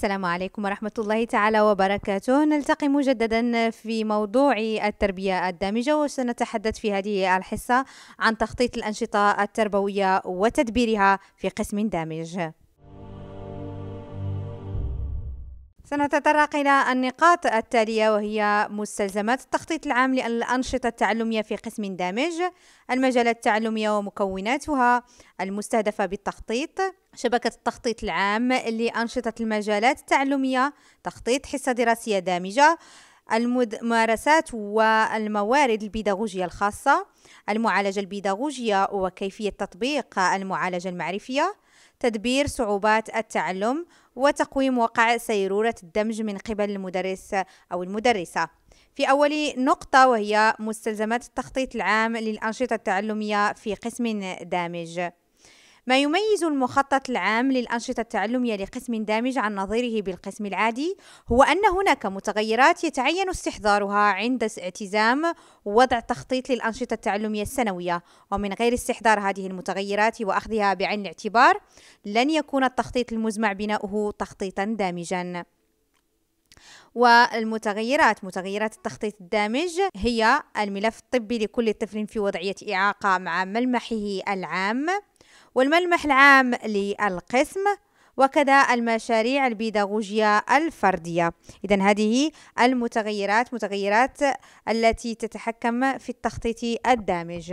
السلام عليكم ورحمة الله تعالى وبركاته نلتقي مجددا في موضوع التربية الدامجة وسنتحدث في هذه الحصة عن تخطيط الأنشطة التربوية وتدبيرها في قسم دامج سنتطرق إلى النقاط التالية وهي مستلزمات التخطيط العام للأنشطة التعلمية في قسم دامج المجالات التعلمية ومكوناتها المستهدفة بالتخطيط شبكة التخطيط العام لأنشطة المجالات التعلمية تخطيط حصة دراسية دامجة الممارسات والموارد البيداغوجية الخاصة المعالجة البيداغوجية وكيفية تطبيق المعالجة المعرفية تدبير صعوبات التعلم وتقويم وقع سيرورة الدمج من قبل المدرس أو المدرسة في أول نقطة وهي مستلزمات التخطيط العام للأنشطة التعلمية في قسم دامج ما يميز المخطط العام للأنشطة التعلمية لقسم دامج عن نظيره بالقسم العادي هو أن هناك متغيرات يتعين استحضارها عند اعتزام وضع تخطيط للأنشطة التعلمية السنوية ومن غير استحضار هذه المتغيرات وأخذها بعين الاعتبار لن يكون التخطيط المزمع بناؤه تخطيطا دامجا والمتغيرات متغيرات التخطيط الدامج هي الملف الطبي لكل طفل في وضعية إعاقة مع ملمحه العام والملمح العام للقسم وكذا المشاريع البيداغوجية الفردية إذا هذه المتغيرات متغيرات التي تتحكم في التخطيط الدامج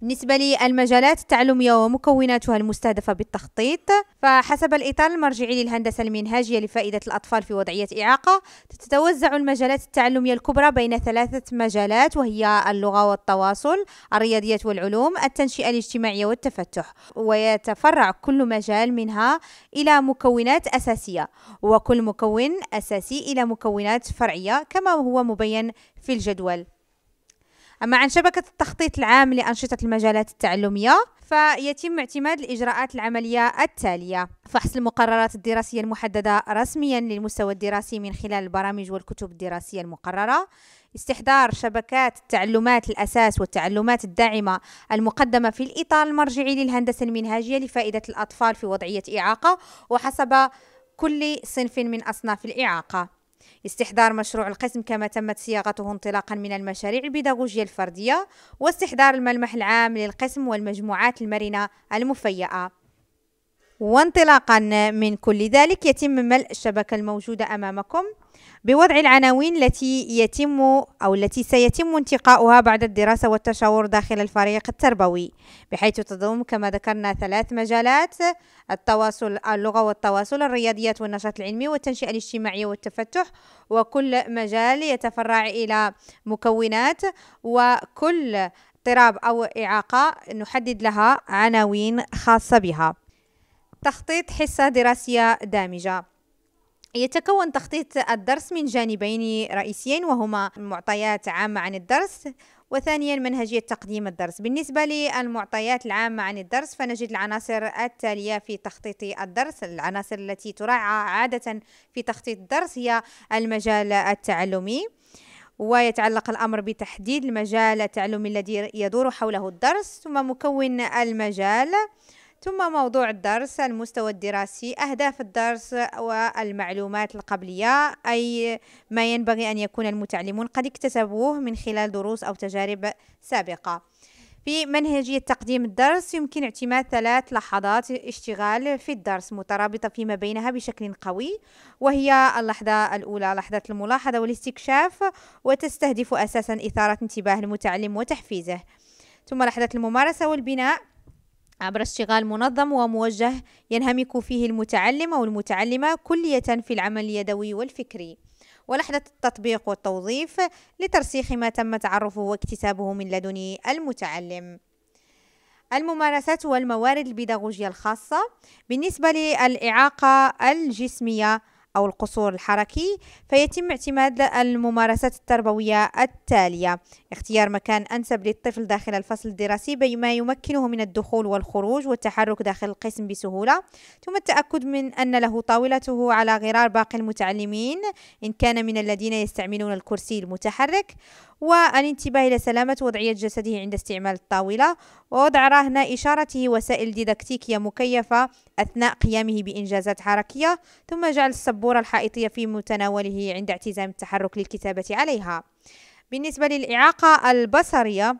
بالنسبة للمجالات التعلمية ومكوناتها المستهدفة بالتخطيط فحسب الإطار المرجعي للهندسة المنهاجية لفائدة الأطفال في وضعية إعاقة تتوزع المجالات التعلمية الكبرى بين ثلاثة مجالات وهي اللغة والتواصل الرياضيات والعلوم التنشئة الاجتماعية والتفتح ويتفرع كل مجال منها إلى مكونات أساسية وكل مكون أساسي إلى مكونات فرعية كما هو مبين في الجدول أما عن شبكة التخطيط العام لأنشطة المجالات التعلمية فيتم اعتماد الإجراءات العملية التالية فحص المقررات الدراسية المحددة رسميا للمستوى الدراسي من خلال البرامج والكتب الدراسية المقررة استحضار شبكات التعلمات الأساس والتعلمات الداعمة المقدمة في الإطار المرجعي للهندسة المنهجية لفائدة الأطفال في وضعية إعاقة وحسب كل صنف من أصناف الإعاقة استحضار مشروع القسم كما تمت صياغته انطلاقا من المشاريع البيداغوجية الفردية واستحضار الملمح العام للقسم والمجموعات المرنة المفيئة وانطلاقا من كل ذلك يتم ملء الشبكة الموجودة أمامكم بوضع العناوين التي يتم أو التي سيتم انتقاؤها بعد الدراسة والتشاور داخل الفريق التربوي بحيث تضم كما ذكرنا ثلاث مجالات التواصل اللغة والتواصل الرياضيات والنشاط العلمي والتنشئة الاجتماعية والتفتح وكل مجال يتفرع إلى مكونات وكل اضطراب أو إعاقة نحدد لها عناوين خاصة بها تخطيط حصة دراسية دامجة يتكون تخطيط الدرس من جانبين رئيسيين وهما معطيات عامة عن الدرس وثانيا منهجية تقديم الدرس بالنسبة للمعطيات العامة عن الدرس فنجد العناصر التالية في تخطيط الدرس العناصر التي تراعى عادة في تخطيط الدرس هي المجال التعلمي ويتعلق الأمر بتحديد المجال التعلمي الذي يدور حوله الدرس ثم مكون المجال ثم موضوع الدرس المستوى الدراسي أهداف الدرس والمعلومات القبلية أي ما ينبغي أن يكون المتعلمون قد اكتسبوه من خلال دروس أو تجارب سابقة في منهجية تقديم الدرس يمكن اعتماد ثلاث لحظات اشتغال في الدرس مترابطة فيما بينها بشكل قوي وهي اللحظة الأولى لحظة الملاحظة والاستكشاف وتستهدف أساسا إثارة انتباه المتعلم وتحفيزه ثم لحظة الممارسة والبناء عبر اشتغال منظم وموجه ينهمك فيه المتعلم أو المتعلمة كلية في العمل اليدوي والفكري ولحظة التطبيق والتوظيف لترسيخ ما تم تعرفه واكتسابه من لدن المتعلم الممارسات والموارد البيداغوجية الخاصة بالنسبة للإعاقة الجسمية أو القصور الحركي فيتم اعتماد الممارسات التربوية التالية اختيار مكان أنسب للطفل داخل الفصل الدراسي بما يمكنه من الدخول والخروج والتحرك داخل القسم بسهولة ثم التأكد من أن له طاولته على غرار باقي المتعلمين إن كان من الذين يستعملون الكرسي المتحرك والانتباه إلى سلامة وضعية جسده عند استعمال الطاولة ووضع رهن إشارته وسائل ديدكتيكية مكيفة أثناء قيامه بإنجازات حركية ثم جعل السبورة الحائطية في متناوله عند اعتزام التحرك للكتابة عليها بالنسبة للإعاقة البصرية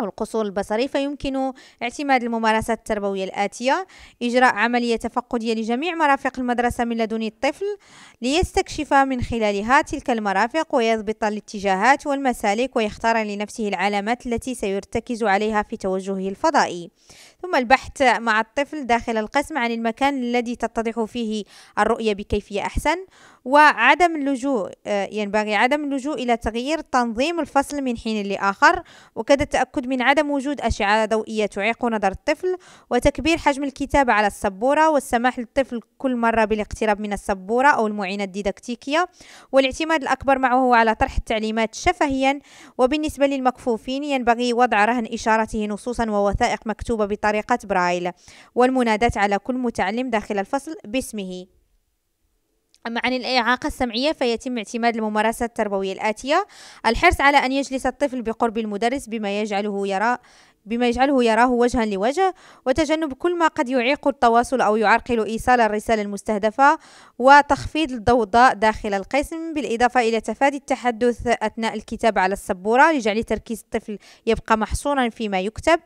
أو القصور البصري فيمكن اعتماد الممارسات التربوية الآتية إجراء عملية تفقدية لجميع مرافق المدرسة من لدن الطفل ليستكشف من خلالها تلك المرافق ويضبط الاتجاهات والمسالك ويختار لنفسه العلامات التي سيرتكز عليها في توجهه الفضائي ثم البحث مع الطفل داخل القسم عن المكان الذي تتضح فيه الرؤية بكيفية أحسن وعدم اللجوء آه، ينبغي عدم اللجوء إلى تغيير تنظيم الفصل من حين لآخر وكذا التأكد من عدم وجود أشعة ضوئية تعيق نظر الطفل وتكبير حجم الكتابة على السبورة والسماح للطفل كل مرة بالاقتراب من السبورة أو المعينة الديدكتيكية والاعتماد الأكبر معه على طرح التعليمات شفهيا وبالنسبة للمكفوفين ينبغي وضع رهن إشارته نصوصا ووثائق مكتوبة بطريقة برايل والمنادات على كل متعلم داخل الفصل باسمه أما عن الإعاقة السمعية فيتم اعتماد الممارسات التربوية الآتية الحرص على أن يجلس الطفل بقرب المدرس بما يجعله يرى بما يجعله يراه وجها لوجه وتجنب كل ما قد يعيق التواصل أو يعرقل إيصال الرسالة المستهدفة وتخفيض الضوضاء داخل القسم بالإضافة إلى تفادي التحدث أثناء الكتابة على السبورة لجعل تركيز الطفل يبقى محصورا فيما يكتب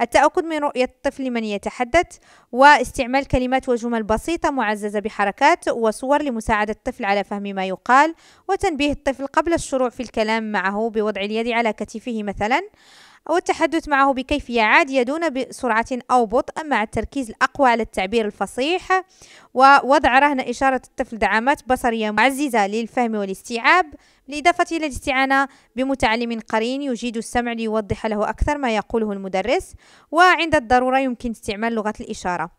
التأكد من رؤية الطفل من يتحدث واستعمال كلمات وجمل بسيطة معززة بحركات وصور لمساعدة الطفل على فهم ما يقال وتنبيه الطفل قبل الشروع في الكلام معه بوضع اليد على كتفه مثلا أو التحدث معه بكيفية عادية دون بسرعة أو بطء مع التركيز الأقوى على التعبير الفصيح ووضع رهن إشارة الطفل دعامات بصرية معززة للفهم والاستيعاب بالإضافة إلى الاستعانة بمتعلم قرين يجيد السمع ليوضح له أكثر ما يقوله المدرس وعند الضرورة يمكن استعمال لغة الإشارة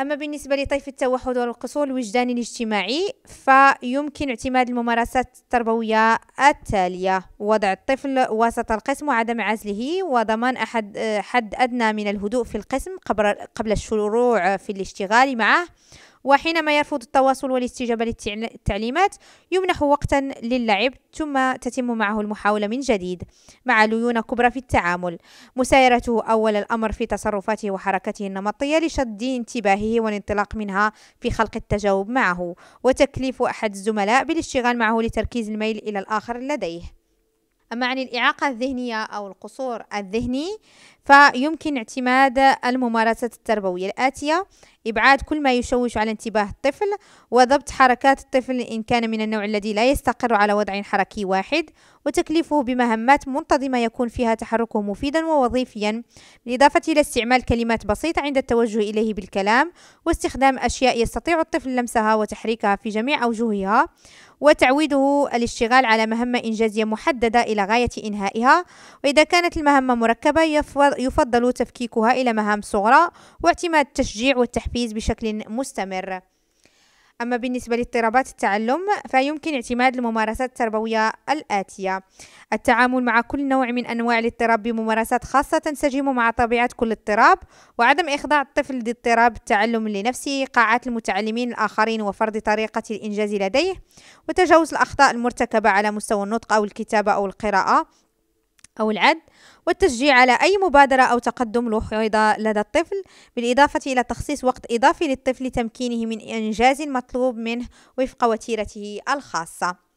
أما بالنسبة لطيف التوحد والقصور الوجداني الاجتماعي فيمكن اعتماد الممارسات التربوية التالية وضع الطفل وسط القسم وعدم عزله وضمان أحد حد أدنى من الهدوء في القسم قبل قبل الشروع في الاشتغال معه وحينما يرفض التواصل والاستجابة للتعليمات يمنح وقتا للعب ثم تتم معه المحاولة من جديد مع ليونة كبرى في التعامل مسايرته أول الأمر في تصرفاته وحركته النمطية لشد انتباهه والانطلاق منها في خلق التجاوب معه وتكليف أحد الزملاء بالاشتغال معه لتركيز الميل إلى الآخر لديه أما عن الإعاقة الذهنية أو القصور الذهني فيمكن اعتماد الممارسات التربوية الآتية إبعاد كل ما يشوش على انتباه الطفل وضبط حركات الطفل إن كان من النوع الذي لا يستقر على وضع حركي واحد وتكليفه بمهمات منتظمة يكون فيها تحركه مفيدا ووظيفيا بالإضافة إلى استعمال كلمات بسيطة عند التوجه إليه بالكلام واستخدام أشياء يستطيع الطفل لمسها وتحريكها في جميع أوجهها وتعويده الاشتغال على مهمة إنجازية محددة إلى غاية إنهائها وإذا كانت المهمة مركبة يفضل تفكيكها إلى مهام صغرى واعتماد التشجيع والتحفيز بشكل مستمر أما بالنسبة لاضطرابات التعلم فيمكن اعتماد الممارسات التربوية الآتية التعامل مع كل نوع من أنواع الاضطراب بممارسات خاصة تنسجم مع طبيعة كل اضطراب وعدم إخضاع الطفل لاضطراب التعلم لنفسه قاعات المتعلمين الآخرين وفرض طريقة الإنجاز لديه وتجاوز الأخطاء المرتكبة على مستوى النطق أو الكتابة أو القراءة أو العد والتشجيع على أي مبادرة أو تقدم لوحظ لدى الطفل بالإضافة إلى تخصيص وقت إضافي للطفل لتمكينه من إنجاز المطلوب منه وفق وتيرته الخاصة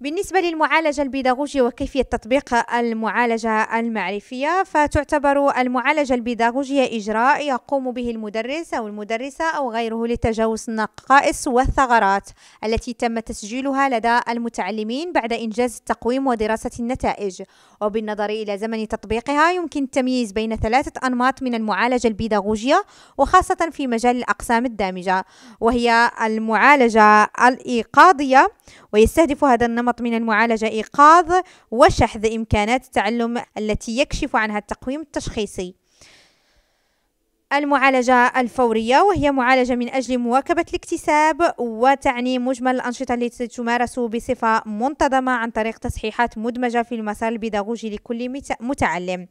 بالنسبة للمعالجة البيداغوجية وكيفية تطبيق المعالجة المعرفية فتعتبر المعالجة البيداغوجية إجراء يقوم به المدرس أو المدرسة أو غيره لتجاوز النقائص والثغرات التي تم تسجيلها لدى المتعلمين بعد إنجاز التقويم ودراسة النتائج وبالنظر إلى زمن تطبيقها يمكن التمييز بين ثلاثة أنماط من المعالجة البيداغوجية وخاصة في مجال الأقسام الدامجة وهي المعالجة الإيقاظية ويستهدف هذا النمط نمط من المعالجة إيقاظ وشحذ إمكانات التعلم التي يكشف عنها التقويم التشخيصي المعالجة الفورية وهي معالجة من أجل مواكبة الاكتساب وتعني مجمل الأنشطة التي تمارس بصفة منتظمة عن طريق تصحيحات مدمجة في المسار البيداغوجي لكل متعلم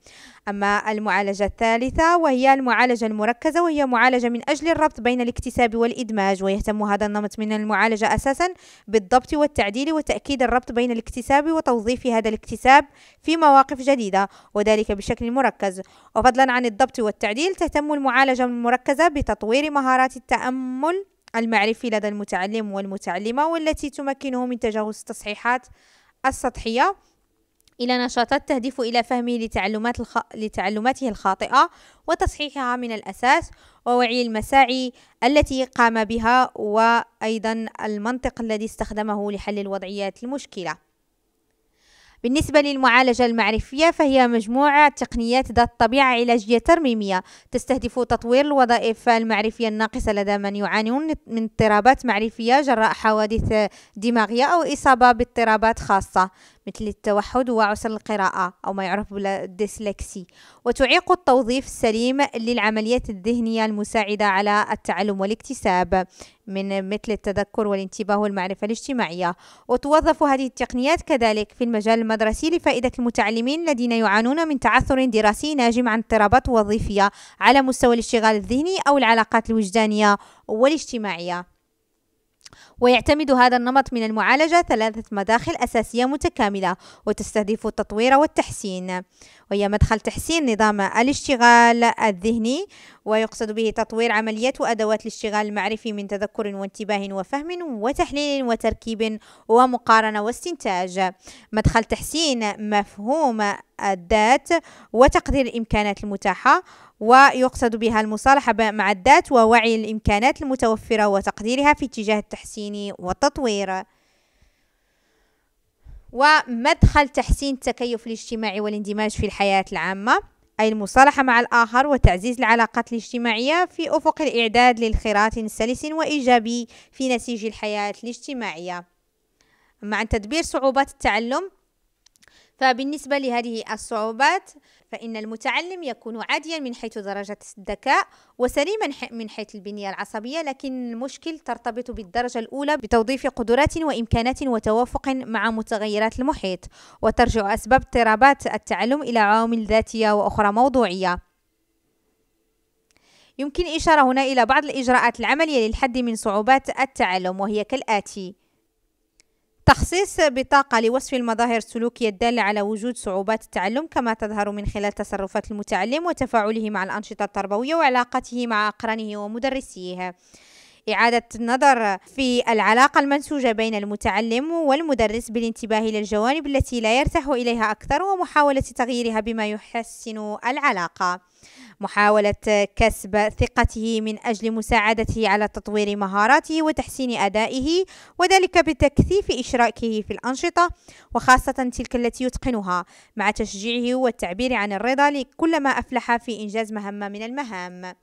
أما المعالجة الثالثة وهي المعالجة المركزة وهي معالجة من أجل الربط بين الاكتساب والإدماج ويهتم هذا النمط من المعالجة أساسا بالضبط والتعديل وتأكيد الربط بين الاكتساب وتوظيف هذا الاكتساب في مواقف جديدة وذلك بشكل مركز وفضلا عن الضبط والتعديل تهتم المعالجة المركزة بتطوير مهارات التأمل المعرفي لدى المتعلم والمتعلمة والتي تمكنه من تجاوز التصحيحات السطحية إلى نشاطات تهدف إلى فهمه لتعلمات الخ... لتعلماته الخاطئة وتصحيحها من الأساس ووعي المساعي التي قام بها وأيضا المنطق الذي استخدمه لحل الوضعيات المشكلة بالنسبة للمعالجة المعرفية فهي مجموعة تقنيات ذات طبيعة علاجية ترميمية تستهدف تطوير الوظائف المعرفية الناقصة لدى من يعانون من اضطرابات معرفية جراء حوادث دماغية أو إصابة باضطرابات خاصة مثل التوحد وعسر القراءة أو ما يعرف بالديسلكسي وتعيق التوظيف السليم للعمليات الذهنية المساعدة على التعلم والاكتساب من مثل التذكر والانتباه والمعرفة الاجتماعية وتوظف هذه التقنيات كذلك في المجال المدرسي لفائدة المتعلمين الذين يعانون من تعثر دراسي ناجم عن اضطرابات وظيفية على مستوى الاشتغال الذهني أو العلاقات الوجدانية والاجتماعية ويعتمد هذا النمط من المعالجة ثلاثة مداخل أساسية متكاملة وتستهدف التطوير والتحسين وهي مدخل تحسين نظام الاشتغال الذهني ويقصد به تطوير عمليات وأدوات الاشتغال المعرفي من تذكر وانتباه وفهم وتحليل وتركيب ومقارنة واستنتاج مدخل تحسين مفهوم الذات وتقدير الإمكانات المتاحة ويقصد بها المصالحة مع الذات ووعي الإمكانات المتوفرة وتقديرها في اتجاه التحسين التمكين وتطويره ومدخل تحسين التكيف الاجتماعي والاندماج في الحياة العامة أي المصالحة مع الآخر وتعزيز العلاقات الاجتماعية في أفق الإعداد لانخراط سلس وإيجابي في نسيج الحياة الاجتماعية مع تدبير صعوبات التعلم فبالنسبة لهذه الصعوبات فإن المتعلم يكون عاديا من حيث درجة الذكاء وسليما من حيث البنية العصبية لكن المشكل ترتبط بالدرجة الأولى بتوظيف قدرات وإمكانات وتوافق مع متغيرات المحيط وترجع أسباب اضطرابات التعلم إلى عوامل ذاتية وأخرى موضوعية يمكن إشارة هنا إلى بعض الإجراءات العملية للحد من صعوبات التعلم وهي كالآتي تخصيص بطاقة لوصف المظاهر السلوكية الدالة على وجود صعوبات التعلم كما تظهر من خلال تصرفات المتعلم وتفاعله مع الأنشطة التربوية وعلاقته مع أقرانه ومدرسيه إعادة النظر في العلاقة المنسوجة بين المتعلم والمدرس بالانتباه إلى الجوانب التي لا يرتاح إليها أكثر ومحاولة تغييرها بما يحسن العلاقة محاولة كسب ثقته من أجل مساعدته على تطوير مهاراته وتحسين أدائه وذلك بتكثيف إشراكه في الأنشطة وخاصة تلك التي يتقنها مع تشجيعه والتعبير عن الرضا لكل ما أفلح في إنجاز مهمة من المهام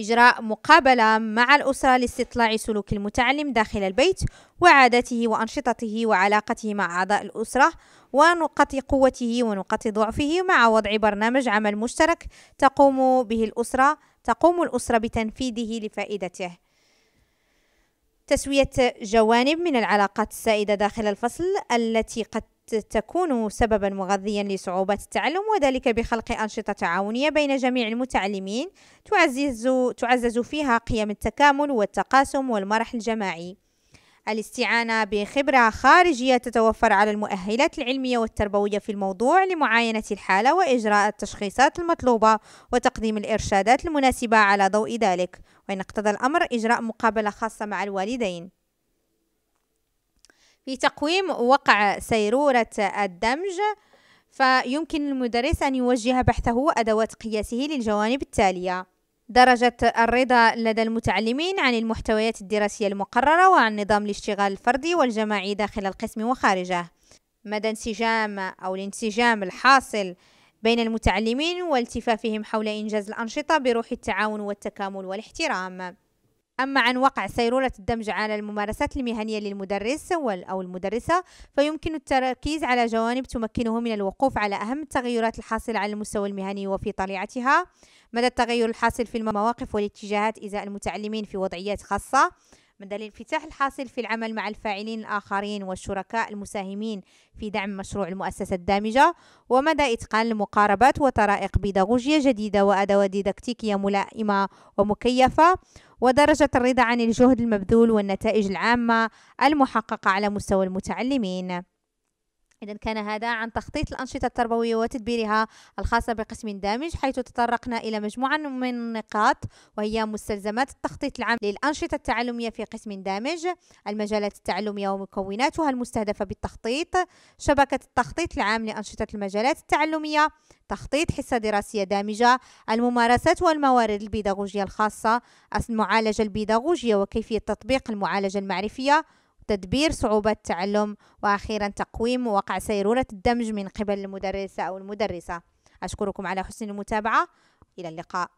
إجراء مقابلة مع الأسرة لاستطلاع سلوك المتعلم داخل البيت وعاداته وأنشطته وعلاقته مع أعضاء الأسرة ونقاط قوته ونقاط ضعفه مع وضع برنامج عمل مشترك تقوم به الأسرة تقوم الأسرة بتنفيذه لفائدته تسوية جوانب من العلاقات السائدة داخل الفصل التي قد تكون سببا مغذيا لصعوبات التعلم وذلك بخلق أنشطة تعاونية بين جميع المتعلمين تعزز, تعزز فيها قيم التكامل والتقاسم والمرح الجماعي الاستعانة بخبرة خارجية تتوفر على المؤهلات العلمية والتربوية في الموضوع لمعاينة الحالة وإجراء التشخيصات المطلوبة وتقديم الإرشادات المناسبة على ضوء ذلك وإن اقتضى الأمر إجراء مقابلة خاصة مع الوالدين في تقويم وقع سيرورة الدمج فيمكن للمدرس أن يوجه بحثه وأدوات قياسه للجوانب التالية درجة الرضا لدى المتعلمين عن المحتويات الدراسية المقررة وعن نظام الاشتغال الفردي والجماعي داخل القسم وخارجه مدى انسجام أو الانسجام الحاصل بين المتعلمين والتفافهم حول إنجاز الأنشطة بروح التعاون والتكامل والاحترام أما عن وقع سيرورة الدمج على الممارسات المهنية للمدرس أو المدرسة فيمكن التركيز على جوانب تمكنه من الوقوف على أهم التغيرات الحاصلة على المستوى المهني وفي طليعتها مدى التغير الحاصل في المواقف والاتجاهات إزاء المتعلمين في وضعيات خاصة مدى الانفتاح الحاصل في العمل مع الفاعلين الآخرين والشركاء المساهمين في دعم مشروع المؤسسة الدامجة ومدى إتقان المقاربات وطرائق بيداغوجية جديدة وأدوات ديدكتيكية ملائمة ومكيفة ودرجة الرضا عن الجهد المبذول والنتائج العامة المحققة على مستوى المتعلمين إذا كان هذا عن تخطيط الأنشطة التربوية وتدبيرها الخاصة بقسم دامج حيث تطرقنا إلى مجموعة من النقاط وهي مستلزمات التخطيط العام للأنشطة التعلمية في قسم دامج المجالات التعلمية ومكوناتها المستهدفة بالتخطيط شبكة التخطيط العام لأنشطة المجالات التعلمية تخطيط حصة دراسية دامجة الممارسات والموارد البيداغوجية الخاصة المعالجة البيداغوجية وكيفية تطبيق المعالجة المعرفية تدبير صعوبة التعلم وأخيرا تقويم وقع سيرورة الدمج من قبل المدرسة أو المدرسة أشكركم على حسن المتابعة إلى اللقاء